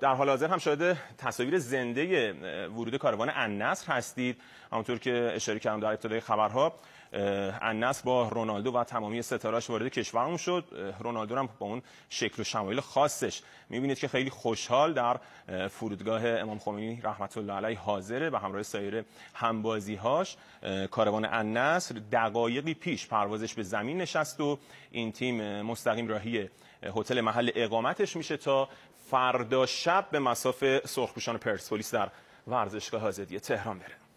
در حال حاضر هم شاید تصاویر زنده ورود کاروان النصر هستید همونطور که اشاره کردم در ابتدای خبرها النصر با رونالدو و تمامی ستارهاش وارد کشورمون شد رونالدو هم با اون شکل و شمایل خاصش میبینید که خیلی خوشحال در فرودگاه امام خمینی رحمت الله علیه حاضره و همراه سایر همبازیهاش کاروان النصر دقایقی پیش پروازش به زمین نشست و این تیم مستقیم راهی هتل محل اقامتش میشه تا فردا شب به مسافه سرخپوشان پرسپولیس در ورزشگاه آزادی تهران بره